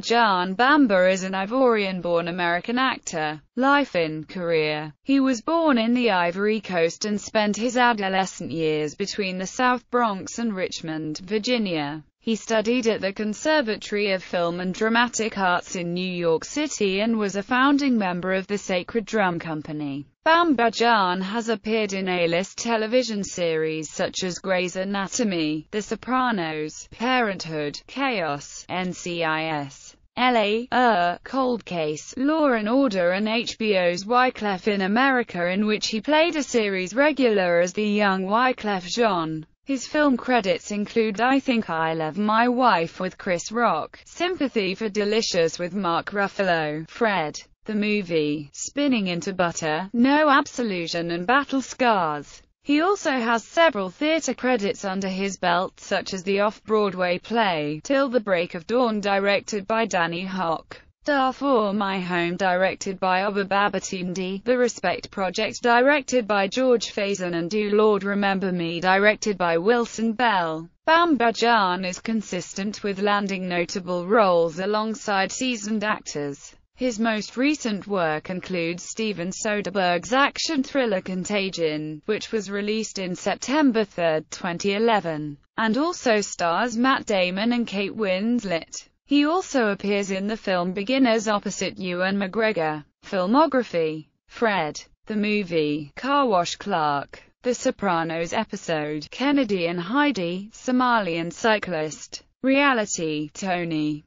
Jan Bamba is an Ivorian-born American actor. Life in Korea He was born in the Ivory Coast and spent his adolescent years between the South Bronx and Richmond, Virginia. He studied at the Conservatory of Film and Dramatic Arts in New York City and was a founding member of the Sacred Drum Company. Bambajan has appeared in A-list television series such as Grey's Anatomy, The Sopranos, Parenthood, Chaos, NCIS, L.A., Er, Cold Case, Law and Order and HBO's Wyclef in America in which he played a series regular as the young Wyclef Jean. His film credits include I Think I Love My Wife with Chris Rock, Sympathy for Delicious with Mark Ruffalo, Fred, The Movie, Spinning into Butter, No Absolution and Battle Scars. He also has several theatre credits under his belt such as the off-Broadway play, Till the Break of Dawn directed by Danny Hock. Darfur My Home directed by Obababatimdi, The Respect Project directed by George Faison and Do Lord Remember Me directed by Wilson Bell. Bambajan is consistent with landing notable roles alongside seasoned actors. His most recent work includes Steven Soderbergh's action thriller Contagion, which was released in September 3, 2011, and also stars Matt Damon and Kate Winslet. He also appears in the film Beginners opposite Ewan McGregor. Filmography Fred. The Movie, Car Wash Clark, The Sopranos episode, Kennedy and Heidi, Somalian Cyclist, Reality, Tony,